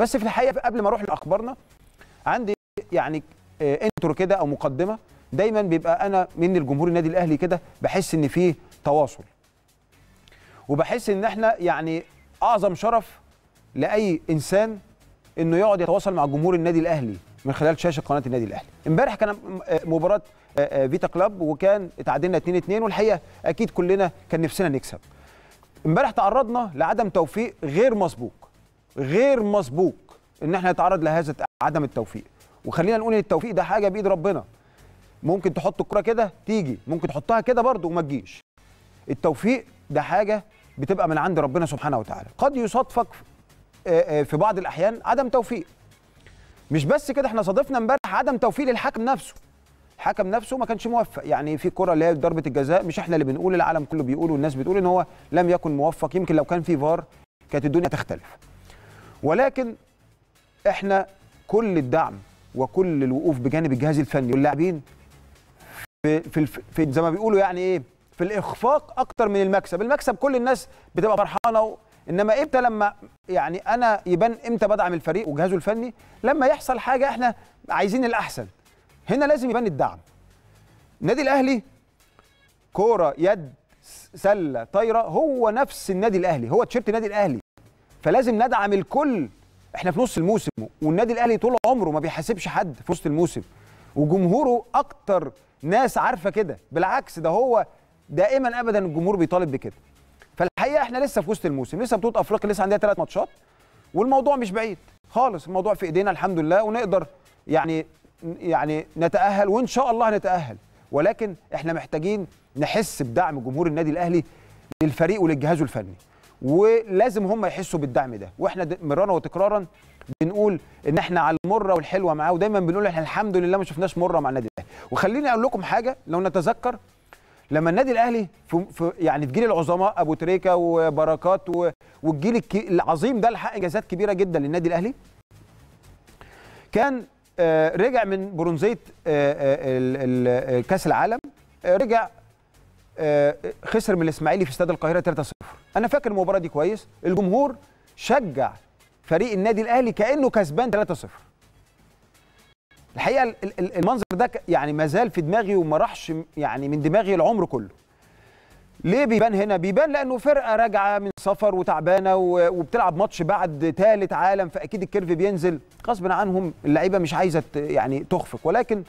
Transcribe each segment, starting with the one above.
بس في الحقيقه قبل ما اروح لاخبارنا عندي يعني انترو آه، كده او مقدمه دايما بيبقى انا من الجمهور النادي الاهلي كده بحس ان فيه تواصل وبحس ان احنا يعني اعظم شرف لاي انسان انه يقعد يتواصل مع جمهور النادي الاهلي من خلال شاشه قناه النادي الاهلي امبارح كان آه، مباراه آه، فيتا كلاب وكان اتعادلنا 2 2 والحقيقه اكيد كلنا كان نفسنا نكسب امبارح تعرضنا لعدم توفيق غير مسبوق غير مسبوق ان احنا نتعرض لهذا عدم التوفيق وخلينا نقول ان التوفيق ده حاجه بايد ربنا ممكن تحط الكره كده تيجي ممكن تحطها كده برضه وما تجيش التوفيق ده حاجه بتبقى من عند ربنا سبحانه وتعالى قد يصادفك آه، آه، في بعض الاحيان عدم توفيق مش بس كده احنا صادفنا امبارح عدم توفيق للحكم نفسه الحكم نفسه ما كانش موفق يعني في كره اللي هي ضربه الجزاء مش احنا اللي بنقول العالم كله بيقول والناس بتقول ان هو لم يكن موفق يمكن لو كان في فار كانت الدنيا تختلف ولكن احنا كل الدعم وكل الوقوف بجانب الجهاز الفني واللاعبين في, في, في زي ما بيقولوا يعني ايه في الاخفاق اكتر من المكسب المكسب كل الناس بتبقى فرحانه و... انما امتى لما يعني انا يبان امتى بدعم الفريق وجهازه الفني لما يحصل حاجه احنا عايزين الاحسن هنا لازم يبان الدعم النادي الاهلي كوره يد سله طايره هو نفس النادي الاهلي هو تيشيرت النادي الاهلي فلازم ندعم الكل احنا في نص الموسم والنادي الاهلي طول عمره ما بيحاسبش حد في وسط الموسم وجمهوره اكتر ناس عارفه كده بالعكس ده هو دائما ابدا الجمهور بيطالب بكده فالحقيقه احنا لسه في وسط الموسم لسه بطوله افريقيا لسه عندها ثلاث ماتشات والموضوع مش بعيد خالص الموضوع في ايدينا الحمد لله ونقدر يعني يعني نتاهل وان شاء الله نتاهل ولكن احنا محتاجين نحس بدعم جمهور النادي الاهلي للفريق وللجهاز الفني ولازم هم يحسوا بالدعم ده واحنا مرارا وتكرارا بنقول ان احنا على المره والحلوه معاه ودايما بنقول احنا الحمد لله ما شفناش مره مع النادي الاهلي وخليني اقول لكم حاجه لو نتذكر لما النادي الاهلي في, يعني في جيل العظماء ابو تريكه وبركات والجيل العظيم ده اللي حقق انجازات كبيره جدا للنادي الاهلي كان آه، رجع من برونزيه آه، آه، كاس العالم رجع آه، خسر من الاسماعيلي في استاد القاهره 3-0 انا فاكر المباراه دي كويس الجمهور شجع فريق النادي الاهلي كانه كسبان 3-0 الحقيقه المنظر ده يعني ما زال في دماغي وما راحش يعني من دماغي العمر كله ليه بيبان هنا بيبان لانه فرقه راجعه من سفر وتعبانه وبتلعب ماتش بعد ثالث عالم فاكيد الكيرف بينزل غصب عنهم اللعيبه مش عايزه يعني تخفق ولكن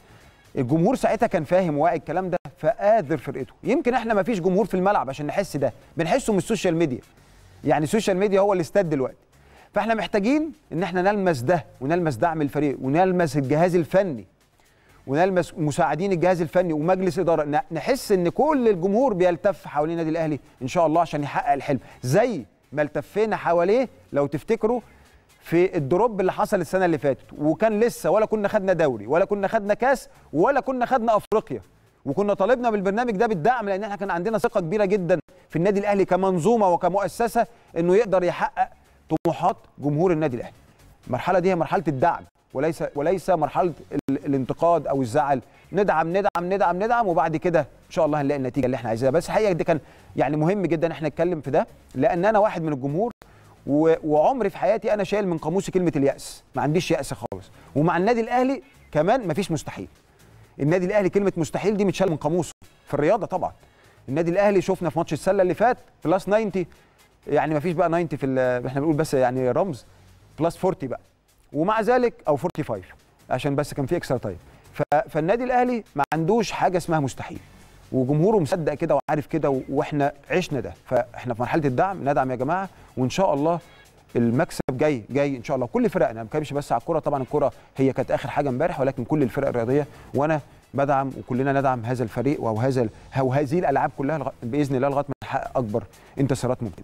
الجمهور ساعتها كان فاهم واعي الكلام ده فقادر فرقته يمكن احنا ما فيش جمهور في الملعب عشان نحس ده بنحسه من السوشيال ميديا يعني السوشيال ميديا هو الاستاد دلوقتي فاحنا محتاجين ان احنا نلمس ده ونلمس دعم الفريق ونلمس الجهاز الفني ونلمس مساعدين الجهاز الفني ومجلس اداره نحس ان كل الجمهور بيلتف حوالين النادي الاهلي ان شاء الله عشان يحقق الحلم زي ما التفينا حواليه لو تفتكروا في الدروب اللي حصل السنه اللي فاتت وكان لسه ولا كنا خدنا دوري ولا كنا خدنا كاس ولا كنا خدنا افريقيا وكنا طالبنا بالبرنامج ده بالدعم لان احنا كان عندنا ثقه كبيره جدا في النادي الاهلي كمنظومه وكمؤسسه انه يقدر يحقق طموحات جمهور النادي الاهلي المرحله دي هي مرحله الدعم وليس وليس مرحله الانتقاد او الزعل ندعم ندعم ندعم ندعم وبعد كده ان شاء الله هنلاقي النتيجه اللي احنا عايزينها بس الحقيقه ده كان يعني مهم جدا احنا نتكلم في ده لان انا واحد من الجمهور وعمري في حياتي انا شايل من قاموسي كلمه الياس ما عنديش ياس خالص ومع النادي الاهلي كمان مفيش مستحيل النادي الاهلي كلمه مستحيل دي متشال من قاموسه في الرياضه طبعا النادي الاهلي شفنا في ماتش السله اللي فات بلس 90 يعني ما فيش بقى 90 في احنا بنقول بس يعني رمز بلس 40 بقى ومع ذلك او 45 عشان بس كان في اكسترا تايم فالنادي الاهلي ما عندوش حاجه اسمها مستحيل وجمهوره مصدق كده وعارف كده واحنا عشنا ده فاحنا في مرحله الدعم ندعم يا جماعه وان شاء الله المكسب جاي جاي ان شاء الله كل فرقنا ما بس على الكره طبعا الكره هي كانت اخر حاجه امبارح ولكن كل الفرق الرياضيه وانا بدعم وكلنا ندعم هذا الفريق وهذا وهذه الالعاب كلها باذن الله لغايه ما نحقق اكبر انتصارات ممكنه